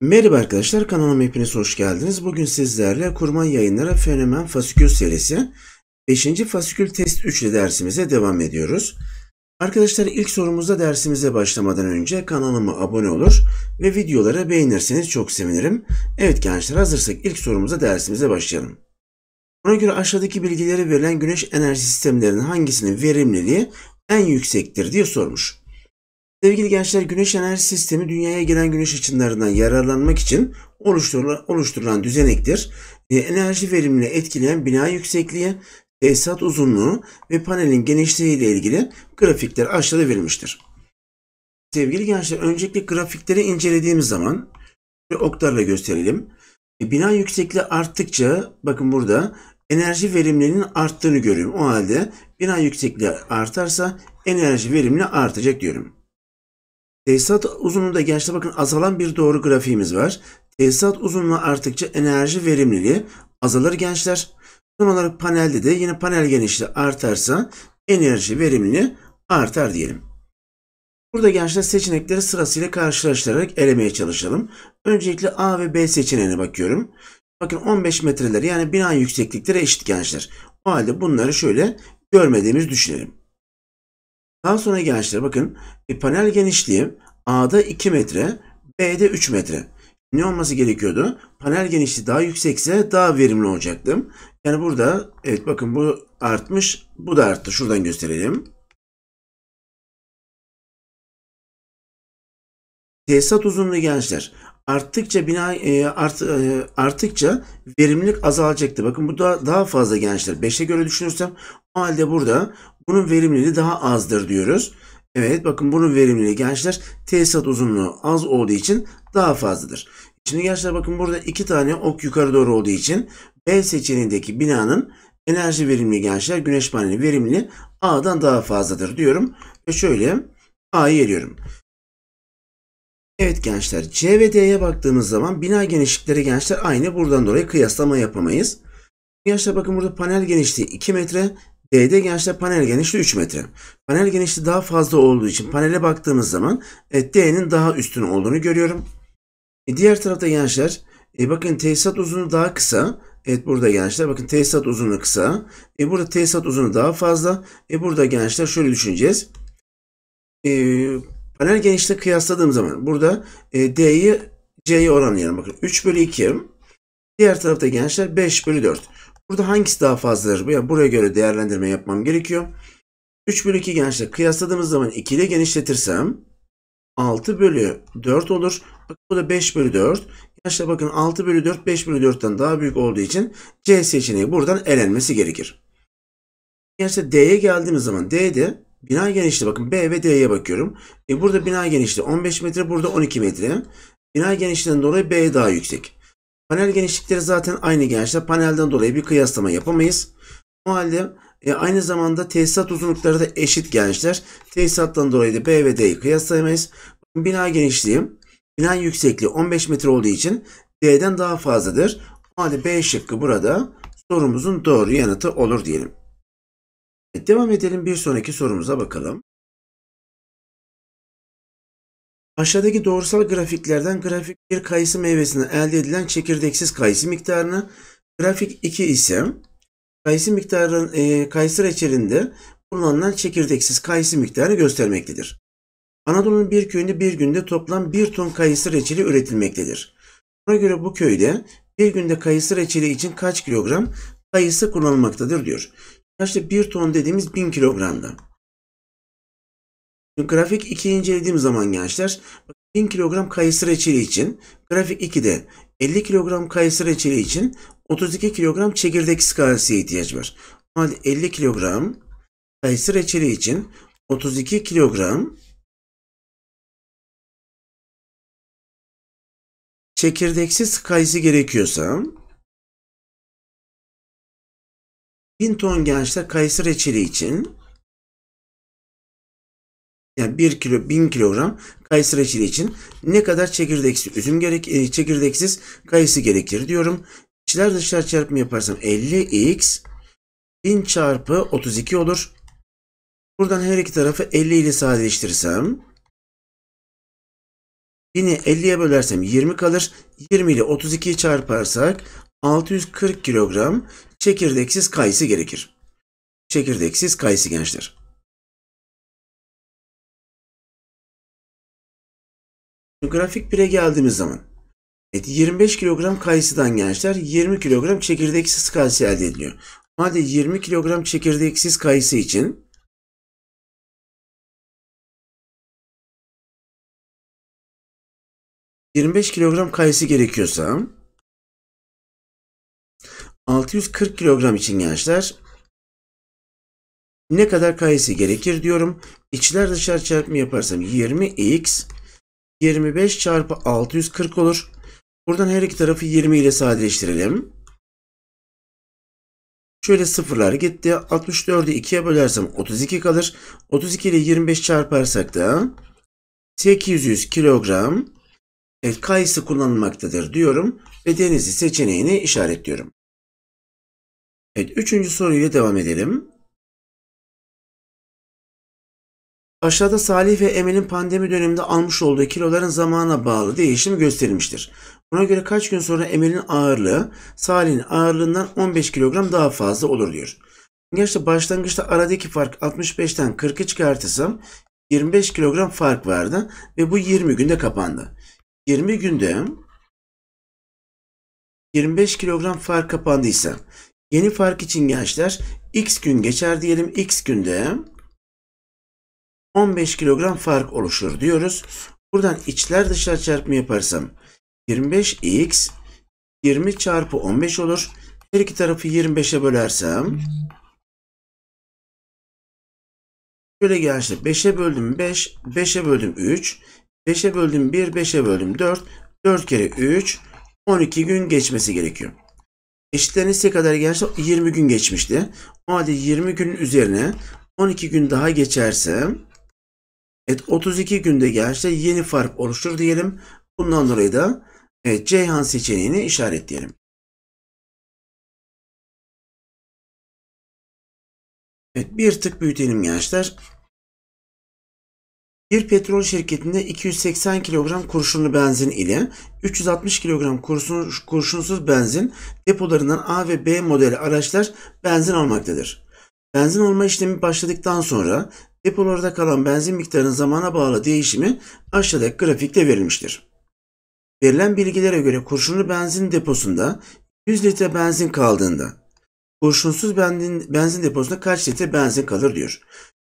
Merhaba arkadaşlar kanalıma hepiniz hoş geldiniz. Bugün sizlerle Kurman Yayınları Fenomen Fasikül serisi 5. Fasikül Test 3 ile dersimize devam ediyoruz. Arkadaşlar ilk sorumuzda dersimize başlamadan önce kanalıma abone olur ve videoları beğenirseniz çok sevinirim. Evet gençler hazırsak ilk sorumuza dersimize başlayalım. Buna göre aşağıdaki bilgileri verilen güneş enerji sistemlerinin hangisinin verimliliği en yüksektir diye sormuş. Sevgili gençler güneş enerji sistemi dünyaya gelen güneş ışınlarından yararlanmak için oluşturulan, oluşturulan düzenektir. Ee, enerji verimini etkileyen bina yüksekliği, tesisat uzunluğu ve panelin genişliği ile ilgili grafikler aşağıda verilmiştir. Sevgili gençler öncelikle grafikleri incelediğimiz zaman oktarla gösterelim. Ee, bina yüksekliği arttıkça bakın burada enerji verimlerinin arttığını görüyorum. O halde bina yüksekliği artarsa enerji verimli artacak diyorum. Tesisat uzunluğunda gençler bakın azalan bir doğru grafiğimiz var. Tesisat uzunluğu arttıkça enerji verimliliği azalır gençler. Son olarak panelde de yine panel genişliği artarsa enerji verimliliği artar diyelim. Burada gençler seçenekleri sırasıyla karşılaştırarak elemeye çalışalım. Öncelikle A ve B seçeneğine bakıyorum. Bakın 15 metreler yani bina yükseklikleri eşit gençler. O halde bunları şöyle görmediğimiz düşünelim. Daha sonra gençler bakın e, panel genişliği A'da 2 metre, B'de 3 metre. Ne olması gerekiyordu? Panel genişliği daha yüksekse daha verimli olacaktım. Yani burada evet bakın bu artmış, bu da arttı. Şuradan gösterelim. Tesisat uzunluğu gençler arttıkça bina e, art, e, arttıkça verimlilik azalacaktı. Bakın bu da daha fazla gençler. 5'e göre düşünürsem o halde burada bunun verimliliği daha azdır diyoruz. Evet bakın bunun verimliliği gençler tesisat uzunluğu az olduğu için daha fazladır. Şimdi gençler bakın burada iki tane ok yukarı doğru olduğu için B seçeneğindeki binanın enerji verimli gençler güneş paneli verimli A'dan daha fazladır diyorum. Ve şöyle A'yı veriyorum. Evet gençler C ve D'ye baktığımız zaman bina genişlikleri gençler aynı. Buradan dolayı kıyaslama yapamayız. Gençler bakın burada panel genişliği 2 metre. D'de gençler panel genişliği 3 metre. Panel genişliği daha fazla olduğu için panele baktığımız zaman evet, D'nin daha üstün olduğunu görüyorum. E, diğer tarafta gençler e, bakın tesisat uzunluğu daha kısa. Evet burada gençler bakın tesisat uzunluğu kısa. E, burada tesisat uzunluğu daha fazla. E, burada gençler şöyle düşüneceğiz. E, Paralel genişle kıyasladığım zaman burada e, D'yi C'ye oranlayalım. Bakın 3 bölü 2. Diğer tarafta gençler 5 bölü 4. Burada hangisi daha fazladır? Yani buraya göre değerlendirme yapmam gerekiyor. 3 bölü 2 gençler kıyasladığımız zaman 2 ile genişletirsem 6 bölü 4 olur. Bakın bu da 5 bölü 4. Gençler bakın 6 bölü 4 5 bölü 4'ten daha büyük olduğu için C seçeneği buradan elenmesi gerekir. Gençler D'ye geldiğimiz zaman D'de Bina genişliği bakın B ve D'ye bakıyorum. E burada bina genişliği 15 metre, burada 12 metre. Bina genişliğinden dolayı B daha yüksek. Panel genişlikleri zaten aynı genişlikte. Panelden dolayı bir kıyaslama yapamayız. O halde e, aynı zamanda tesisat uzunlukları da eşit gençler. Tesisattan dolayı da B ve D'yi kıyaslayamayız. Bina genişliği, bina yüksekliği 15 metre olduğu için D'den daha fazladır. O halde B şıkkı burada sorumuzun doğru yanıtı olur diyelim. Devam edelim bir sonraki sorumuza bakalım. Aşağıdaki doğrusal grafiklerden grafik 1 kayısı meyvesinden elde edilen çekirdeksiz kayısı miktarını, grafik 2 ise kayısı miktarının e, kayısı reçelinde kullanılan çekirdeksiz kayısı miktarını göstermektedir. Anadolu'nun bir köyünde bir günde toplam 1 ton kayısı reçeli üretilmektedir. Buna göre bu köyde bir günde kayısı reçeli için kaç kilogram kayısı kullanılmaktadır diyor. Kaçta 1 ton dediğimiz 1000 kilogramda. Şimdi grafik 2'yi incelediğim zaman gençler 1000 kilogram kayısı reçeli için grafik 2'de 50 kilogram kayısı reçeli için 32 kilogram çekirdek skalasıya ihtiyaç var. O halde 50 kilogram kayısı reçeli için 32 kilogram çekirdeksiz kayısı gerekiyorsa 1000 ton gençler kayısı reçeli için yani 1 kilo 1000 kilogram kayısı reçeli için ne kadar çekirdeksiz üzüm gerek e, çekirdeksiz kayısı gerekir diyorum. İçler dışlar çarpımı yaparsam 50x 1000 çarpı 32 olur. Buradan her iki tarafı 50 ile sadeleştirirsem 1000'i 50'ye bölersem 20 kalır. 20 ile 32'yi çarparsak 640 kilogram çekirdeksiz kayısı gerekir. Çekirdeksiz kayısı gençler. Grafik 1'e geldiğimiz zaman evet, 25 kilogram kayısıdan gençler 20 kilogram çekirdeksiz kayısı elde ediliyor. Madde 20 kilogram çekirdeksiz kayısı için ...25 kilogram kayısı gerekiyorsa... 640 kilogram için gençler ne kadar kayısı gerekir diyorum. İçler dışarı çarpımı yaparsam 20x 25 çarpı 640 olur. Buradan her iki tarafı 20 ile sadeleştirelim. Şöyle sıfırlar gitti. 64'ü 2'ye bölersem 32 kalır. 32 ile 25 çarparsak da 800 kilogram kayısı kullanılmaktadır diyorum ve denizi seçeneğini işaretliyorum. Evet, üçüncü soruyla devam edelim. Aşağıda Salih ve Emel'in pandemi döneminde almış olduğu kiloların zamana bağlı değişim gösterilmiştir. Buna göre kaç gün sonra Emel'in ağırlığı Salih'in ağırlığından 15 kilogram daha fazla olur diyor. Gerçi başlangıçta aradaki fark 65'ten 40'ı çıkartırsam 25 kilogram fark vardı ve bu 20 günde kapandı. 20 günde 25 kilogram fark kapandıysa Yeni fark için gençler x gün geçer diyelim. x günde 15 kilogram fark oluşur diyoruz. Buradan içler dışlar çarpımı yaparsam 25x 20 çarpı 15 olur. Her iki tarafı 25'e bölersem şöyle gençler 5'e böldüm 5, 5'e böldüm 3, 5'e böldüm 1, 5'e böldüm 4, 4 kere 3, 12 gün geçmesi gerekiyor. Eşitlerin size kadar gelirse 20 gün geçmişti. O halde 20 günün üzerine 12 gün daha geçerse evet 32 günde gelirse yeni fark oluşur diyelim. Bundan dolayı da evet, Ceyhan seçeneğini işaretleyelim. Evet bir tık büyütelim gençler. Bir petrol şirketinde 280 kilogram kurşunlu benzin ile 360 kilogram kurşun, kurşunsuz benzin depolarından A ve B modeli araçlar benzin almaktadır. Benzin alma işlemi başladıktan sonra depolarda kalan benzin miktarının zamana bağlı değişimi aşağıdaki grafikte verilmiştir. Verilen bilgilere göre kurşunlu benzin deposunda 100 litre benzin kaldığında kurşunsuz benzin, benzin deposunda kaç litre benzin kalır diyor.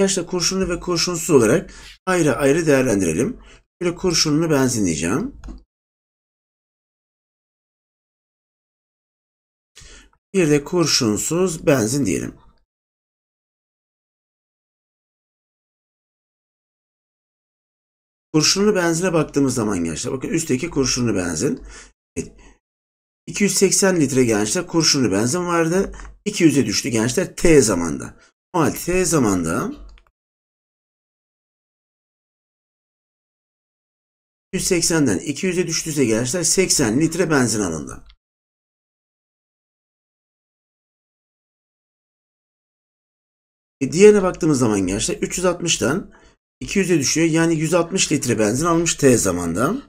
Yaşta kurşunlu ve kurşunsuz olarak ayrı ayrı değerlendirelim. Şöyle kurşunlu benzinleyeceğim. Bir de kurşunsuz benzin diyelim. Kurşunlu benzine baktığımız zaman gençler bakın üstteki kurşunlu benzin. Evet. 280 litre gençler kurşunlu benzin vardı. 200'e düştü gençler T zamanda. O halde T zamanda 180'den 200'e düştüyse gençler 80 litre benzin alındı. E diğerine baktığımız zaman gençler 360'dan 200'e düşüyor. Yani 160 litre benzin almış T zamanda.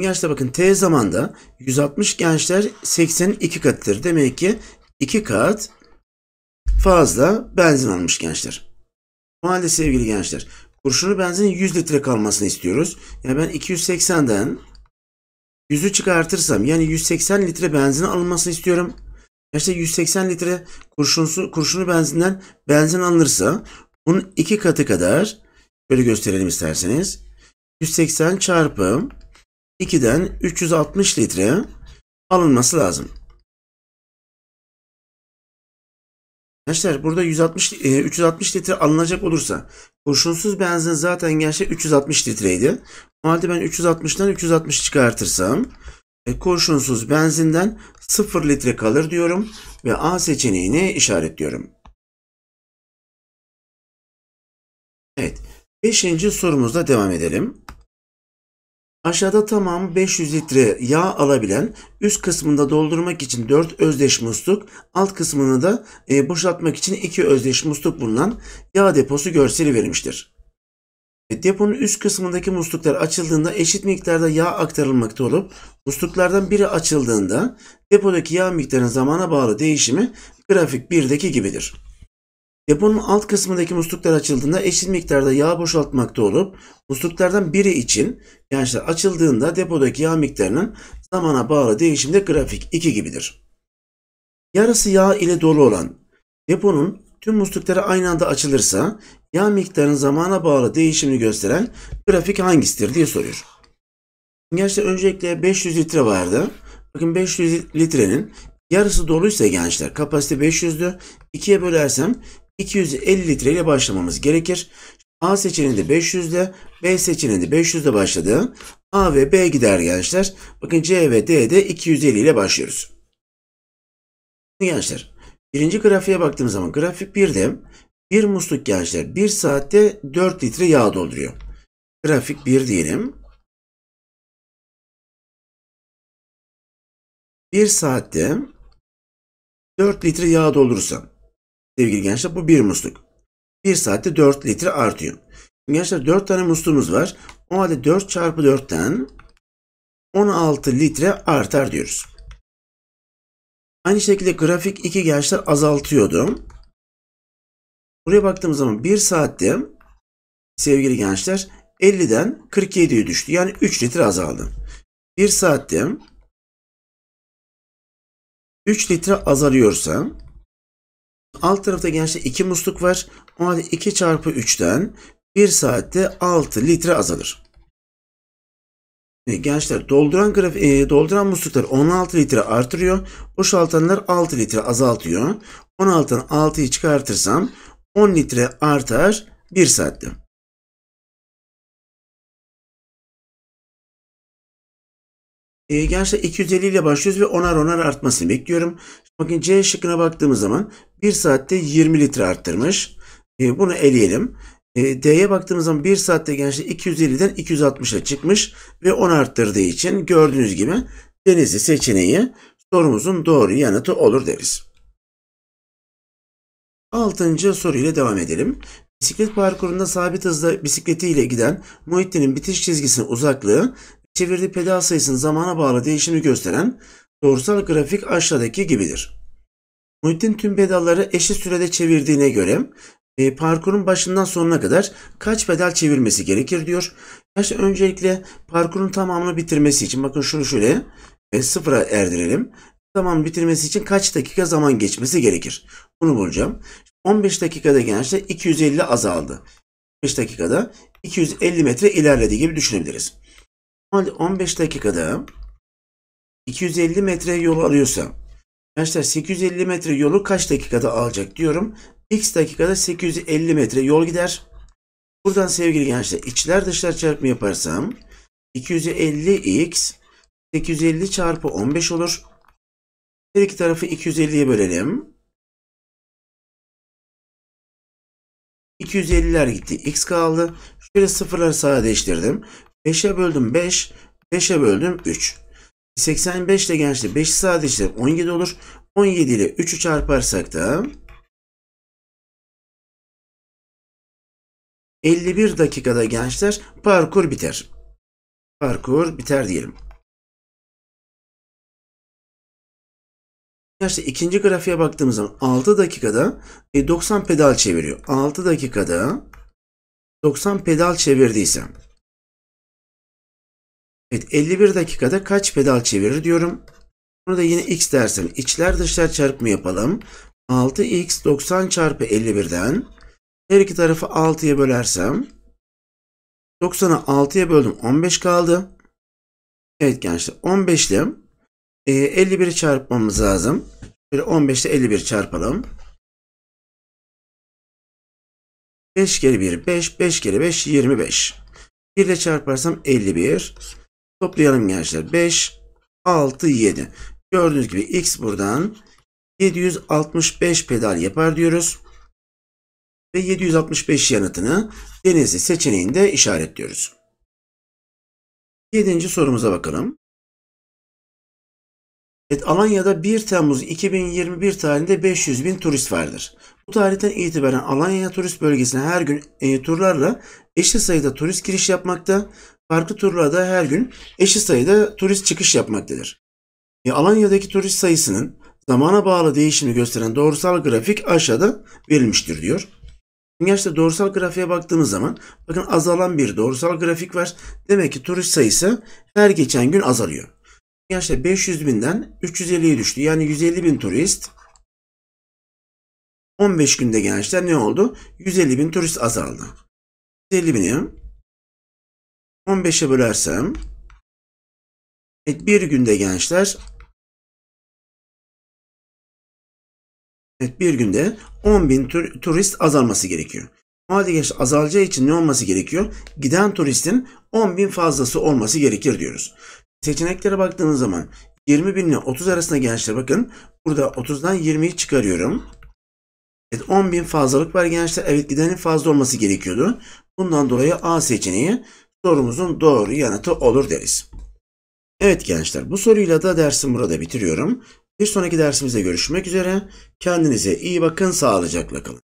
Gençler bakın t zamanda 160 gençler 80'in 2 katıdır. Demek ki 2 kat fazla benzin almış gençler. O halde sevgili gençler kurşunu benzinin 100 litre kalmasını istiyoruz. Yani ben 280'den 100'ü çıkartırsam yani 180 litre benzin alınmasını istiyorum. İşte 180 litre kurşunsu, kurşunu benzinden benzin alınırsa bunun iki katı kadar böyle gösterelim isterseniz. 180 çarpım 2'den 360 litre alınması lazım. Gençler burada 160 360 e, litre alınacak olursa kurşunsuz benzin zaten gençler 360 litreydi. O halde ben 360'dan 360 çıkartırsam e, kurşunsuz benzinden 0 litre kalır diyorum ve A seçeneğini işaretliyorum. Evet. 5. sorumuzla devam edelim. Aşağıda tamamı 500 litre yağ alabilen üst kısmında doldurmak için 4 özdeş musluk, alt kısmını da e, boşaltmak için 2 özdeş musluk bulunan yağ deposu görseli verilmiştir. E, deponun üst kısmındaki musluklar açıldığında eşit miktarda yağ aktarılmakta olup musluklardan biri açıldığında depodaki yağ miktarının zamana bağlı değişimi grafik 1'deki gibidir. Deponun alt kısmındaki musluklar açıldığında eşit miktarda yağ boşaltmakta olup musluklardan biri için gençler açıldığında depodaki yağ miktarının zamana bağlı değişimde grafik 2 gibidir. Yarısı yağ ile dolu olan deponun tüm muslukları aynı anda açılırsa yağ miktarının zamana bağlı değişimini gösteren grafik hangisidir diye soruyor. Gençler öncelikle 500 litre vardı. Bakın 500 litrenin yarısı doluysa gençler kapasite 500'dü. 2'ye bölersem 250 litre ile başlamamız gerekir. A seçeneğinde 500'de, B seçeneğinde 500'de başladı. A ve B gider gençler. Bakın C ve D'de 250 ile başlıyoruz. Gençler, birinci grafiğe baktığım zaman grafik 1'de bir musluk gençler 1 saatte 4 litre yağ dolduruyor. Grafik 1 diyelim. 1 saatte 4 litre yağ doldurursam. Sevgili gençler bu bir musluk. 1 saatte 4 litre artıyor. Şimdi gençler 4 tane musluğumuz var. O halde 4 çarpı 4'ten 16 litre artar diyoruz. Aynı şekilde grafik 2 gençler azaltıyordu. Buraya baktığımız zaman 1 saatte sevgili gençler 50'den 47'ye düştü. Yani 3 litre azaldı. 1 saatte 3 litre azalıyorsa Alt tarafta gençler 2 musluk var. O halde 2 çarpı 3'ten 1 saatte 6 litre azalır. Gençler dolduran graf e, dolduran musluklar 16 litre artırıyor. Boşaltanlar 6 litre azaltıyor. 16'dan 6'yı çıkartırsam 10 litre artar 1 saatte. E, gençler 250 ile başlıyoruz ve onar onar artmasını bekliyorum. Bakın C şıkkına baktığımız zaman 1 saatte 20 litre arttırmış. E, bunu eleyelim. E, D'ye baktığımız zaman 1 saatte gençler 250'den 260'a çıkmış ve 10 arttırdığı için gördüğünüz gibi Denizli seçeneği sorumuzun doğru yanıtı olur deriz. Altıncı soruyla devam edelim. Bisiklet parkurunda sabit hızla bisikletiyle giden Muhittin'in bitiş çizgisinin uzaklığı, çevirdiği pedal sayısının zamana bağlı değişimi gösteren Doğrusal grafik aşağıdaki gibidir. Muhittin tüm pedalları eşit sürede çevirdiğine göre e, parkurun başından sonuna kadar kaç pedal çevirmesi gerekir diyor. İşte öncelikle parkurun tamamını bitirmesi için bakın şunu şöyle e, sıfıra erdirelim. Tamam bitirmesi için kaç dakika zaman geçmesi gerekir? Bunu bulacağım. 15 dakikada gençler 250 azaldı. 15 dakikada 250 metre ilerlediği gibi düşünebiliriz. 15 dakikada 250 metre yolu arıyorsam arkadaşlar 850 metre yolu kaç dakikada alacak diyorum. X dakikada 850 metre yol gider. Buradan sevgili gençler içler dışlar çarpımı yaparsam 250x 850 çarpı 15 olur. Her iki tarafı 250'ye bölelim. 250'ler gitti. X kaldı. Şöyle sıfırları sağa değiştirdim. 5'e böldüm 5. 5'e böldüm 3. 85 ile gençler 5 sadece 17 olur. 17 ile 3'ü çarparsak da 51 dakikada gençler parkur biter. Parkur biter diyelim. Gençler ikinci grafiğe baktığımız zaman 6 dakikada 90 e, pedal çeviriyor. 6 dakikada 90 pedal çevirdiysem Evet 51 dakikada kaç pedal çevirir diyorum. Bunu da yine x dersen, içler dışlar çarpımı yapalım. 6x 90 çarpı 51'den her iki tarafı 6'ya bölersem 90'ı 6'ya böldüm 15 kaldı. Evet gençler 15'li e, 51'i çarpmamız lazım. Şöyle 15 ile 51 çarpalım. 5 kere 1 5 5 kere 5 25. 1 ile çarparsam 51. Toplayalım gençler. 5, 6, 7. Gördüğünüz gibi X buradan 765 pedal yapar diyoruz. Ve 765 yanıtını denizli seçeneğinde işaretliyoruz. Yedinci sorumuza bakalım. Evet, Alanya'da 1 Temmuz 2021 tarihinde 500 bin turist vardır. Bu tarihten itibaren Alanya turist bölgesine her gün e, turlarla eşit sayıda turist giriş yapmakta farklı turlarda her gün eşit sayıda turist çıkış yapmaktadır. E, Alanya'daki turist sayısının zamana bağlı değişimi gösteren doğrusal grafik aşağıda verilmiştir diyor. Gençler doğrusal grafiğe baktığımız zaman bakın azalan bir doğrusal grafik var. Demek ki turist sayısı her geçen gün azalıyor. Gençler 500 binden 350'ye düştü. Yani 150 bin turist 15 günde gençler ne oldu? 150 bin turist azaldı. 150 bini 15'e bölersem evet, bir günde gençler evet, bir günde 10.000 tur turist azalması gerekiyor. Halde geç azalacağı için ne olması gerekiyor? Giden turistin 10.000 fazlası olması gerekir diyoruz. Seçeneklere baktığınız zaman 20 bin ile 30 arasında gençler bakın. Burada 30'dan 20'yi çıkarıyorum. Evet 10 bin fazlalık var gençler. Evet gidenin fazla olması gerekiyordu. Bundan dolayı A seçeneği sorumuzun doğru yanıtı olur deriz. Evet gençler bu soruyla da dersimi burada bitiriyorum. Bir sonraki dersimizde görüşmek üzere. Kendinize iyi bakın, sağlıcakla kalın.